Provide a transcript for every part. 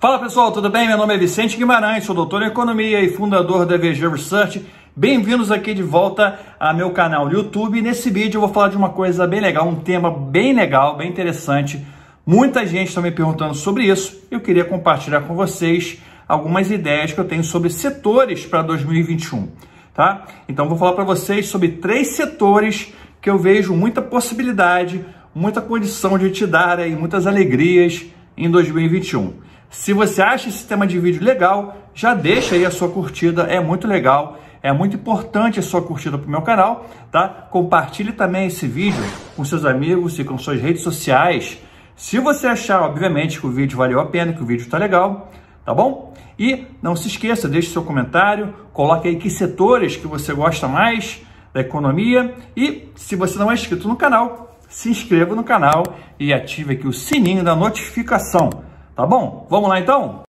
Fala pessoal, tudo bem? Meu nome é Vicente Guimarães, sou doutor em economia e fundador da VG Research. Bem-vindos aqui de volta ao meu canal no YouTube. nesse vídeo eu vou falar de uma coisa bem legal, um tema bem legal, bem interessante. Muita gente está me perguntando sobre isso. Eu queria compartilhar com vocês algumas ideias que eu tenho sobre setores para 2021, tá? Então vou falar para vocês sobre três setores que eu vejo muita possibilidade, muita condição de te dar aí muitas alegrias em 2021. Se você acha esse sistema de vídeo legal, já deixa aí a sua curtida, é muito legal, é muito importante a sua curtida para o meu canal, tá? Compartilhe também esse vídeo com seus amigos e com suas redes sociais. Se você achar, obviamente, que o vídeo valeu a pena, que o vídeo está legal, tá bom? E não se esqueça, deixe seu comentário, coloque aí que setores que você gosta mais da economia e se você não é inscrito no canal, se inscreva no canal e ative aqui o sininho da notificação Tá bom? Vamos lá então?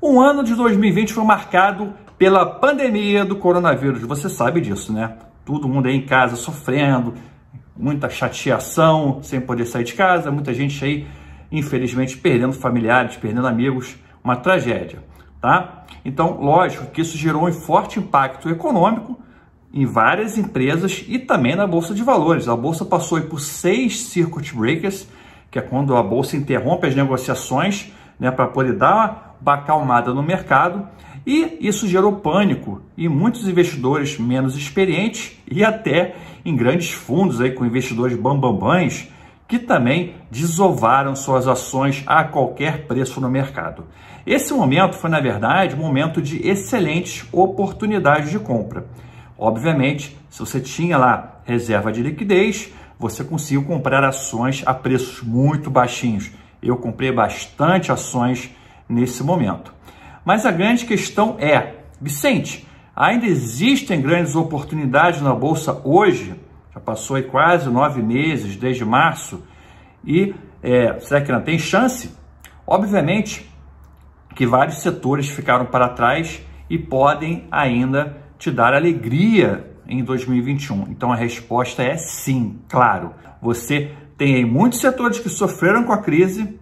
Um ano de 2020 foi marcado pela pandemia do coronavírus. Você sabe disso, né? Todo mundo aí em casa sofrendo, muita chateação sem poder sair de casa, muita gente aí, infelizmente, perdendo familiares, perdendo amigos, uma tragédia, tá? Então, lógico que isso gerou um forte impacto econômico em várias empresas e também na Bolsa de Valores. A Bolsa passou por seis circuit breakers, que é quando a Bolsa interrompe as negociações né, para poder dar uma acalmada no mercado. E isso gerou pânico e muitos investidores menos experientes e até em grandes fundos aí com investidores bambambãs que também desovaram suas ações a qualquer preço no mercado. Esse momento foi, na verdade, um momento de excelentes oportunidades de compra. Obviamente, se você tinha lá reserva de liquidez, você conseguiu comprar ações a preços muito baixinhos. Eu comprei bastante ações nesse momento. Mas a grande questão é, Vicente, ainda existem grandes oportunidades na Bolsa hoje? Já passou aí quase nove meses, desde março, e é, será que não tem chance? Obviamente que vários setores ficaram para trás e podem ainda te dar alegria em 2021. Então a resposta é sim, claro. Você tem aí muitos setores que sofreram com a crise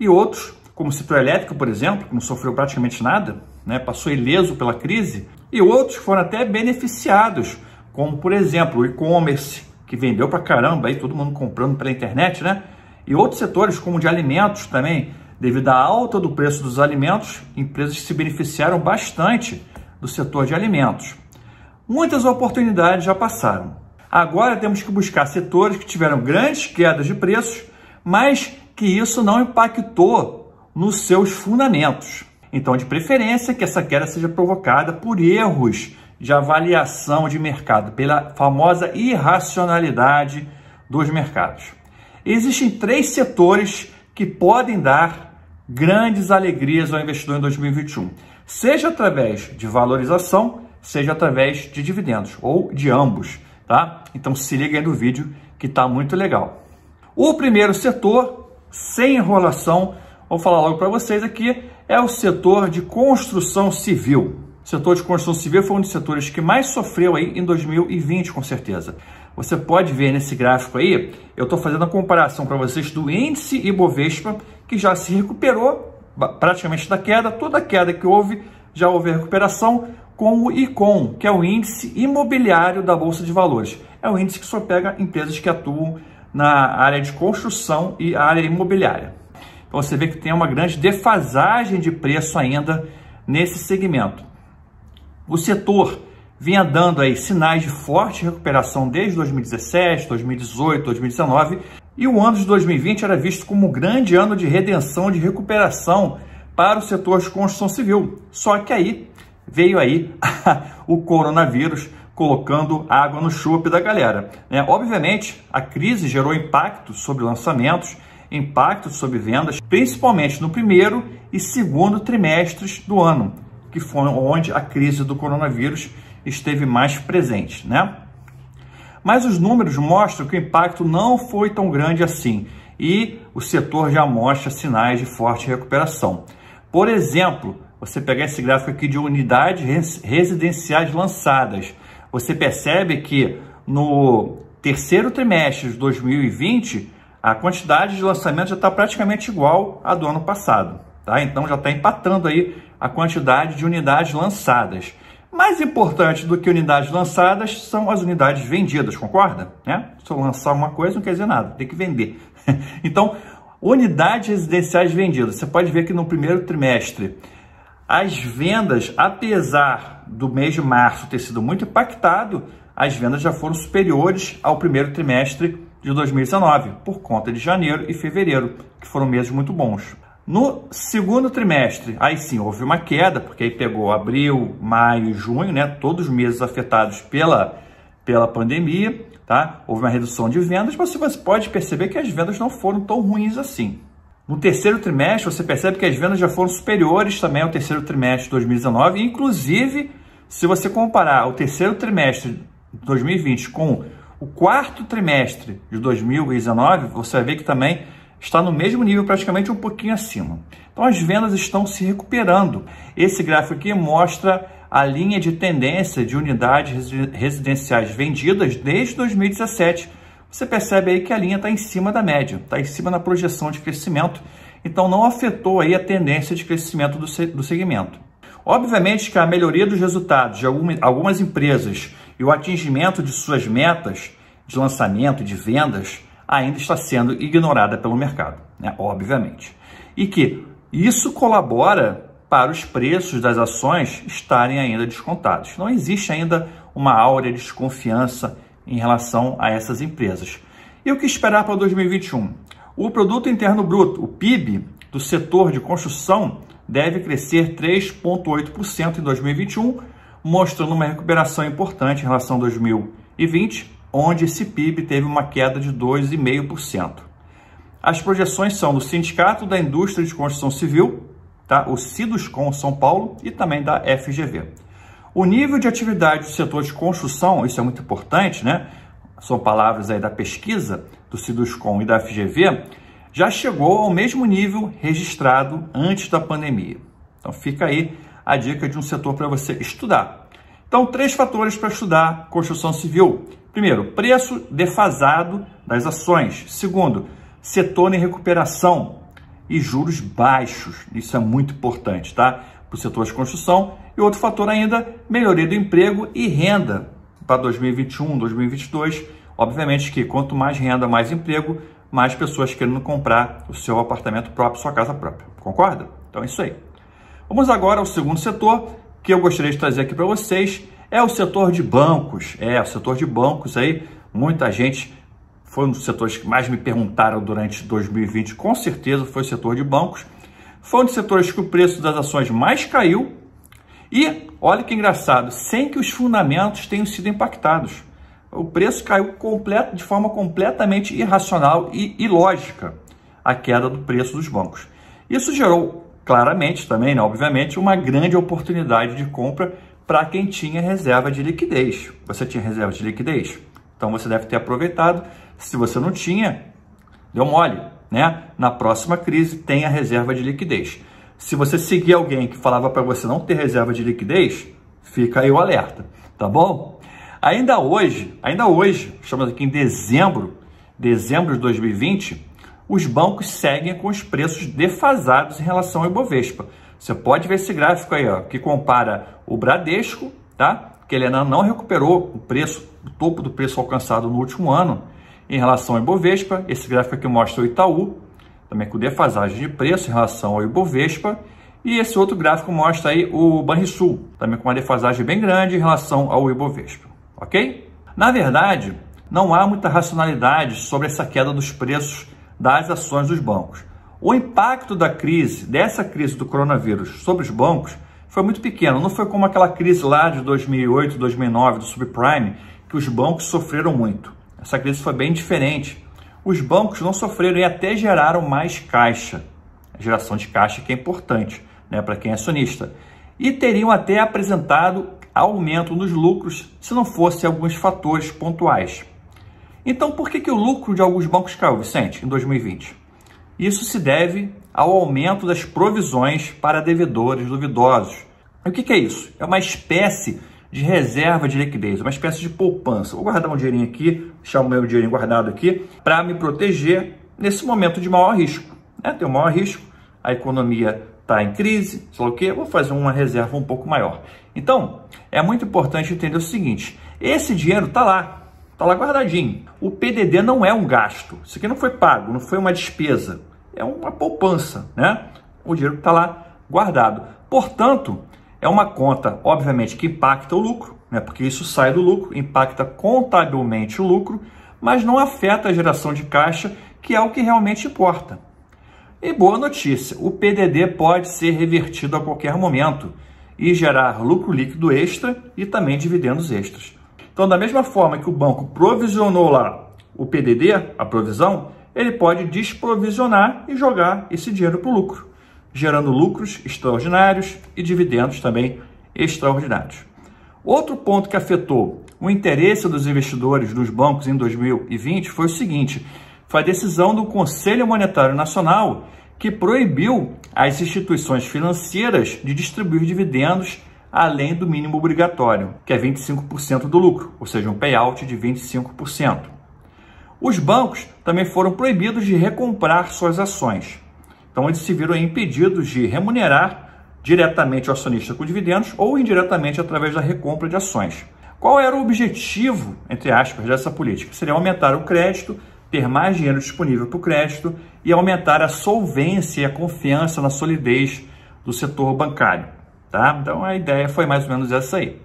e outros como o setor elétrico, por exemplo, que não sofreu praticamente nada, né, passou ileso pela crise, e outros foram até beneficiados, como por exemplo o e-commerce, que vendeu para caramba, aí todo mundo comprando pela internet, né? E outros setores, como o de alimentos também, devido à alta do preço dos alimentos, empresas se beneficiaram bastante do setor de alimentos. Muitas oportunidades já passaram. Agora temos que buscar setores que tiveram grandes quedas de preços, mas que isso não impactou nos seus fundamentos. Então, de preferência, que essa queda seja provocada por erros de avaliação de mercado, pela famosa irracionalidade dos mercados. Existem três setores que podem dar grandes alegrias ao investidor em 2021, seja através de valorização, seja através de dividendos ou de ambos, tá? Então se liga aí no vídeo que tá muito legal. O primeiro setor, sem enrolação, vou falar logo para vocês aqui, é o setor de construção civil. O setor de construção civil foi um dos setores que mais sofreu aí em 2020, com certeza. Você pode ver nesse gráfico aí, eu estou fazendo a comparação para vocês do índice Ibovespa, que já se recuperou praticamente da queda, toda a queda que houve, já houve recuperação, com o ICOM, que é o índice imobiliário da Bolsa de Valores. É um índice que só pega empresas que atuam na área de construção e área imobiliária. Então você vê que tem uma grande defasagem de preço ainda nesse segmento. O setor vinha dando aí sinais de forte recuperação desde 2017, 2018, 2019 e o ano de 2020 era visto como um grande ano de redenção, de recuperação para o setor de construção civil. Só que aí veio aí o coronavírus colocando água no chope da galera. Né? Obviamente, a crise gerou impacto sobre lançamentos impacto sobre vendas, principalmente no primeiro e segundo trimestres do ano, que foi onde a crise do coronavírus esteve mais presente, né? Mas os números mostram que o impacto não foi tão grande assim e o setor já mostra sinais de forte recuperação. Por exemplo, você pegar esse gráfico aqui de unidades residenciais lançadas, você percebe que no terceiro trimestre de 2020 a quantidade de lançamentos já está praticamente igual à do ano passado. Tá? Então já está empatando aí a quantidade de unidades lançadas. Mais importante do que unidades lançadas são as unidades vendidas, concorda? É, Se eu lançar uma coisa, não quer dizer nada, tem que vender. então, unidades residenciais vendidas. Você pode ver que no primeiro trimestre, as vendas, apesar do mês de março ter sido muito impactado, as vendas já foram superiores ao primeiro trimestre de 2019, por conta de janeiro e fevereiro, que foram meses muito bons. No segundo trimestre, aí sim houve uma queda, porque aí pegou abril, maio e junho, né? Todos os meses afetados pela, pela pandemia, tá? Houve uma redução de vendas, mas você pode perceber que as vendas não foram tão ruins assim. No terceiro trimestre, você percebe que as vendas já foram superiores também ao terceiro trimestre de 2019, inclusive se você comparar o terceiro trimestre de 2020 com o quarto trimestre de 2019, você vai ver que também está no mesmo nível, praticamente um pouquinho acima. Então as vendas estão se recuperando. Esse gráfico aqui mostra a linha de tendência de unidades residenciais vendidas desde 2017. Você percebe aí que a linha está em cima da média, está em cima da projeção de crescimento, então não afetou aí a tendência de crescimento do, do segmento. Obviamente que a melhoria dos resultados de algumas empresas e o atingimento de suas metas de lançamento, de vendas, ainda está sendo ignorada pelo mercado, né? obviamente. E que isso colabora para os preços das ações estarem ainda descontados. Não existe ainda uma áurea de desconfiança em relação a essas empresas. E o que esperar para 2021? O produto interno bruto, o PIB, do setor de construção deve crescer 3,8% em 2021 mostrando uma recuperação importante em relação a 2020, onde esse PIB teve uma queda de 2,5%. As projeções são do Sindicato da Indústria de Construção Civil, tá? o SIDUSCOM São Paulo e também da FGV. O nível de atividade do setor de construção, isso é muito importante, né? São palavras aí da pesquisa do SIDUSCOM e da FGV, já chegou ao mesmo nível registrado antes da pandemia. Então fica aí a dica de um setor para você estudar. Então, três fatores para estudar construção civil. Primeiro, preço defasado das ações. Segundo, setor em recuperação e juros baixos. Isso é muito importante, tá? Para o setor de construção. E outro fator ainda, melhoria do emprego e renda para 2021, 2022. Obviamente que quanto mais renda, mais emprego, mais pessoas querendo comprar o seu apartamento próprio, sua casa própria. Concorda? Então é isso aí. Vamos agora ao segundo setor que eu gostaria de trazer aqui para vocês, é o setor de bancos. É, o setor de bancos aí, muita gente foi um dos setores que mais me perguntaram durante 2020, com certeza foi o setor de bancos. Foi um dos setores que o preço das ações mais caiu. E olha que engraçado, sem que os fundamentos tenham sido impactados. O preço caiu completo, de forma completamente irracional e ilógica a queda do preço dos bancos. Isso gerou claramente também, né, obviamente, uma grande oportunidade de compra para quem tinha reserva de liquidez. Você tinha reserva de liquidez? Então você deve ter aproveitado. Se você não tinha, deu mole, né? Na próxima crise tem a reserva de liquidez. Se você seguir alguém que falava para você não ter reserva de liquidez, fica aí o alerta, tá bom? Ainda hoje, ainda hoje, estamos aqui em dezembro, dezembro de 2020, os bancos seguem com os preços defasados em relação ao Ibovespa. Você pode ver esse gráfico aí, ó, que compara o Bradesco, tá? que ele ainda não recuperou o preço, o topo do preço alcançado no último ano em relação ao Ibovespa. Esse gráfico aqui mostra o Itaú, também com defasagem de preço em relação ao Ibovespa. E esse outro gráfico mostra aí o Banrisul, também com uma defasagem bem grande em relação ao Ibovespa, ok? Na verdade, não há muita racionalidade sobre essa queda dos preços das ações dos bancos. O impacto da crise, dessa crise do coronavírus sobre os bancos, foi muito pequeno. Não foi como aquela crise lá de 2008, 2009 do subprime, que os bancos sofreram muito. Essa crise foi bem diferente. Os bancos não sofreram e até geraram mais caixa. A geração de caixa que é importante né, para quem é acionista. E teriam até apresentado aumento nos lucros se não fossem alguns fatores pontuais. Então, por que, que o lucro de alguns bancos caiu, Vicente, em 2020? Isso se deve ao aumento das provisões para devedores duvidosos. E o que, que é isso? É uma espécie de reserva de liquidez, uma espécie de poupança. Vou guardar um dinheirinho aqui, deixar o meu dinheirinho guardado aqui, para me proteger nesse momento de maior risco. Né? Tem um maior risco, a economia está em crise, sei lá o quê, vou fazer uma reserva um pouco maior. Então, é muito importante entender o seguinte, esse dinheiro está lá, Está lá guardadinho. O PDD não é um gasto. Isso aqui não foi pago, não foi uma despesa. É uma poupança, né? O dinheiro está lá guardado. Portanto, é uma conta, obviamente, que impacta o lucro, né? porque isso sai do lucro, impacta contabilmente o lucro, mas não afeta a geração de caixa, que é o que realmente importa. E boa notícia: o PDD pode ser revertido a qualquer momento e gerar lucro líquido extra e também dividendos extras. Então, da mesma forma que o banco provisionou lá o PDD, a provisão, ele pode desprovisionar e jogar esse dinheiro para o lucro, gerando lucros extraordinários e dividendos também extraordinários. Outro ponto que afetou o interesse dos investidores dos bancos em 2020 foi o seguinte: foi a decisão do Conselho Monetário Nacional que proibiu as instituições financeiras de distribuir dividendos além do mínimo obrigatório, que é 25% do lucro, ou seja, um payout de 25%. Os bancos também foram proibidos de recomprar suas ações. Então, eles se viram impedidos de remunerar diretamente o acionista com dividendos ou indiretamente através da recompra de ações. Qual era o objetivo, entre aspas, dessa política? Seria aumentar o crédito, ter mais dinheiro disponível para o crédito e aumentar a solvência e a confiança na solidez do setor bancário. Tá? Então a ideia foi mais ou menos essa aí.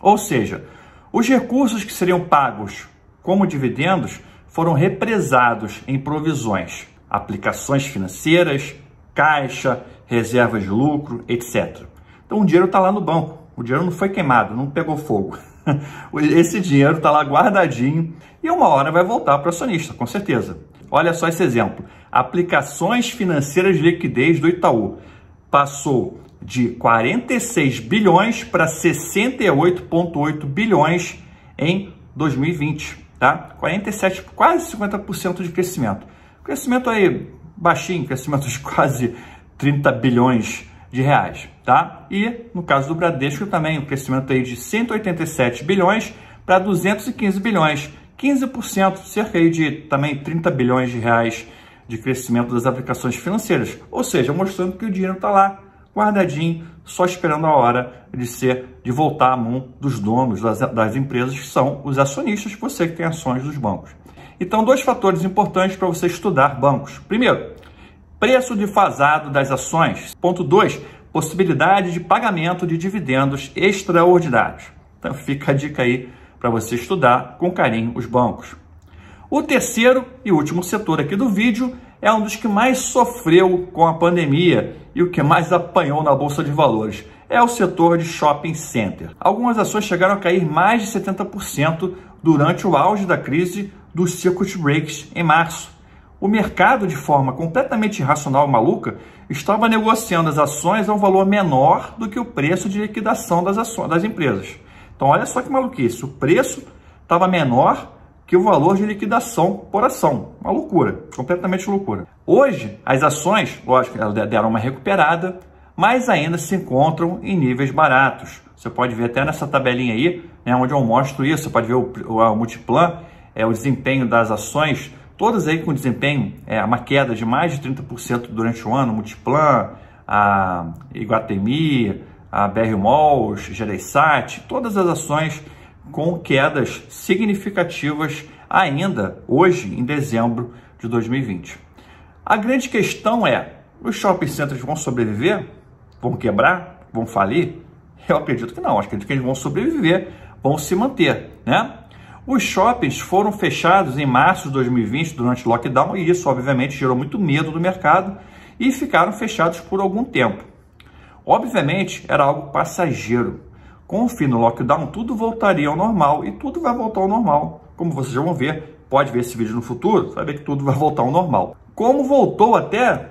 Ou seja, os recursos que seriam pagos como dividendos foram represados em provisões, aplicações financeiras, caixa, reservas de lucro, etc. Então o dinheiro está lá no banco, o dinheiro não foi queimado, não pegou fogo. Esse dinheiro está lá guardadinho e uma hora vai voltar para o acionista, com certeza. Olha só esse exemplo: aplicações financeiras de liquidez do Itaú passou de 46 bilhões para 68,8 bilhões em 2020, tá? 47, quase 50% de crescimento. Crescimento aí baixinho, crescimento de quase 30 bilhões de reais, tá? E no caso do Bradesco também, o crescimento aí de 187 bilhões para 215 bilhões, 15%, cerca aí de também 30 bilhões de reais de crescimento das aplicações financeiras, ou seja, mostrando que o dinheiro está lá guardadinho, só esperando a hora de ser de voltar à mão dos donos das, das empresas, que são os acionistas, você que tem ações dos bancos. Então, dois fatores importantes para você estudar bancos. Primeiro, preço defasado das ações. Ponto 2, possibilidade de pagamento de dividendos extraordinários. Então, fica a dica aí para você estudar com carinho os bancos. O terceiro e último setor aqui do vídeo é um dos que mais sofreu com a pandemia e o que mais apanhou na bolsa de valores é o setor de shopping center. Algumas ações chegaram a cair mais de 70% durante o auge da crise dos circuit breaks em março. O mercado, de forma completamente irracional e maluca, estava negociando as ações a um valor menor do que o preço de liquidação das ações das empresas. Então, olha só que maluquice, o preço estava menor que o valor de liquidação por ação. Uma loucura, completamente loucura. Hoje, as ações, lógico, elas deram uma recuperada, mas ainda se encontram em níveis baratos. Você pode ver até nessa tabelinha aí, né, onde eu mostro isso, você pode ver o, o, multiplan, é, o desempenho das ações, todas aí com desempenho, é, uma queda de mais de 30% durante o ano, multiplan, a Iguatemi, a BR Malls, Gereissat, todas as ações com quedas significativas ainda hoje, em dezembro de 2020. A grande questão é: os shopping centers vão sobreviver? Vão quebrar? Vão falir? Eu acredito que não, Acho que eles vão sobreviver, vão se manter, né? Os shoppings foram fechados em março de 2020 durante o lockdown e isso obviamente gerou muito medo do mercado e ficaram fechados por algum tempo. Obviamente era algo passageiro, com o fim do lockdown, tudo voltaria ao normal e tudo vai voltar ao normal. Como vocês já vão ver, pode ver esse vídeo no futuro, saber que tudo vai voltar ao normal. Como voltou até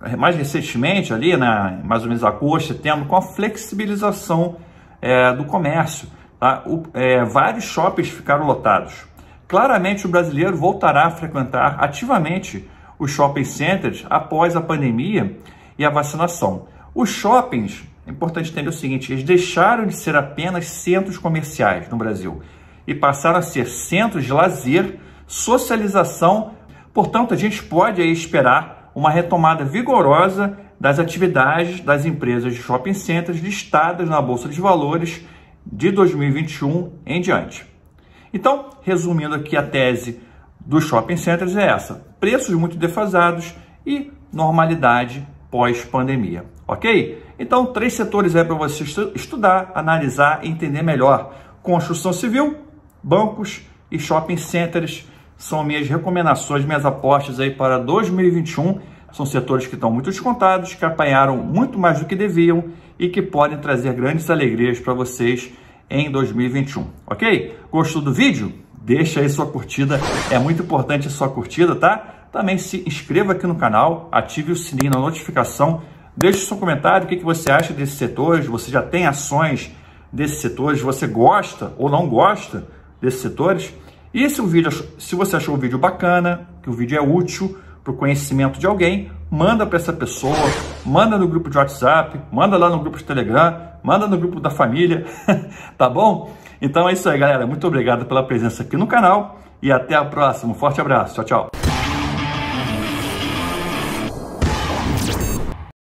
é, mais recentemente, ali, né, mais ou menos agosto, setembro, com a flexibilização é, do comércio. Tá? O, é, vários shoppings ficaram lotados. Claramente, o brasileiro voltará a frequentar ativamente os shopping centers após a pandemia e a vacinação. Os shoppings é importante entender o seguinte, eles deixaram de ser apenas centros comerciais no Brasil e passaram a ser centros de lazer, socialização, portanto a gente pode esperar uma retomada vigorosa das atividades das empresas de shopping centers listadas na Bolsa de Valores de 2021 em diante. Então, resumindo aqui a tese dos shopping centers é essa: preços muito defasados e normalidade pós-pandemia ok? Então, três setores aí para você estudar, analisar e entender melhor. Construção civil, bancos e shopping centers são minhas recomendações, minhas apostas aí para 2021. São setores que estão muito descontados, que apanharam muito mais do que deviam e que podem trazer grandes alegrias para vocês em 2021, ok? Gostou do vídeo? Deixa aí sua curtida, é muito importante a sua curtida, tá? Também se inscreva aqui no canal, ative o sininho na notificação Deixe seu comentário, o que, que você acha desses setores, você já tem ações desses setores, você gosta ou não gosta desses setores. E se, o vídeo, se você achou o vídeo bacana, que o vídeo é útil para o conhecimento de alguém, manda para essa pessoa, manda no grupo de WhatsApp, manda lá no grupo de Telegram, manda no grupo da família, tá bom? Então é isso aí, galera. Muito obrigado pela presença aqui no canal e até a próxima. Um forte abraço. Tchau, tchau.